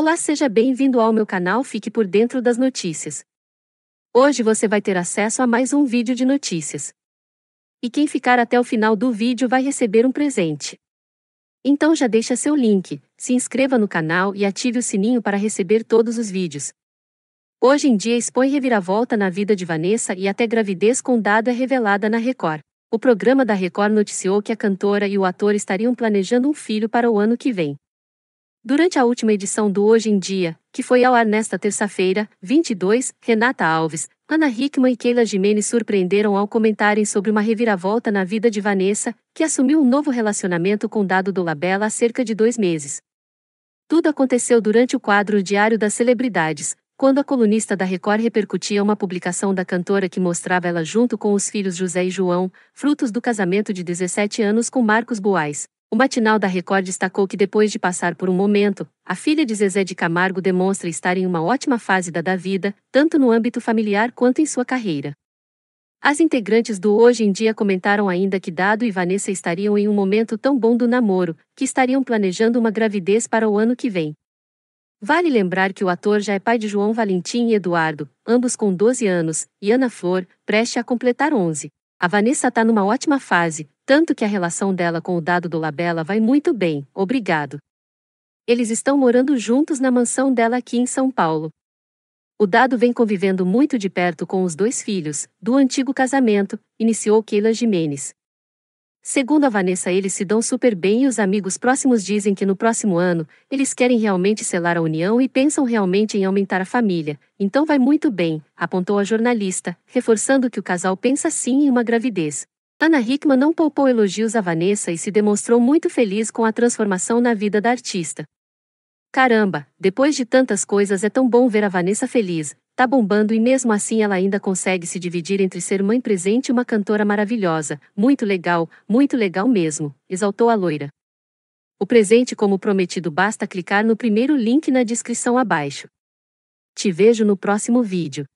Olá, seja bem-vindo ao meu canal Fique por Dentro das Notícias. Hoje você vai ter acesso a mais um vídeo de notícias. E quem ficar até o final do vídeo vai receber um presente. Então já deixa seu link, se inscreva no canal e ative o sininho para receber todos os vídeos. Hoje em dia expõe reviravolta na vida de Vanessa e até gravidez com dado é revelada na Record. O programa da Record noticiou que a cantora e o ator estariam planejando um filho para o ano que vem. Durante a última edição do Hoje em Dia, que foi ao ar nesta terça-feira, 22, Renata Alves, Ana Hickman e Keila Jimenez surpreenderam ao comentarem sobre uma reviravolta na vida de Vanessa, que assumiu um novo relacionamento com Dado do Labella há cerca de dois meses. Tudo aconteceu durante o quadro Diário das Celebridades, quando a colunista da Record repercutia uma publicação da cantora que mostrava ela junto com os filhos José e João, frutos do casamento de 17 anos com Marcos Boais. O matinal da Record destacou que depois de passar por um momento, a filha de Zezé de Camargo demonstra estar em uma ótima fase da, da vida, tanto no âmbito familiar quanto em sua carreira. As integrantes do Hoje em Dia comentaram ainda que Dado e Vanessa estariam em um momento tão bom do namoro, que estariam planejando uma gravidez para o ano que vem. Vale lembrar que o ator já é pai de João Valentim e Eduardo, ambos com 12 anos, e Ana Flor, preste a completar 11. A Vanessa tá numa ótima fase, tanto que a relação dela com o dado do Labela vai muito bem, obrigado. Eles estão morando juntos na mansão dela aqui em São Paulo. O dado vem convivendo muito de perto com os dois filhos, do antigo casamento, iniciou Keila Jimenez. Segundo a Vanessa, eles se dão super bem e os amigos próximos dizem que no próximo ano, eles querem realmente selar a união e pensam realmente em aumentar a família, então vai muito bem, apontou a jornalista, reforçando que o casal pensa sim em uma gravidez. Ana Hickman não poupou elogios a Vanessa e se demonstrou muito feliz com a transformação na vida da artista. Caramba, depois de tantas coisas é tão bom ver a Vanessa feliz, tá bombando e mesmo assim ela ainda consegue se dividir entre ser mãe presente e uma cantora maravilhosa. Muito legal, muito legal mesmo, exaltou a loira. O presente como prometido basta clicar no primeiro link na descrição abaixo. Te vejo no próximo vídeo.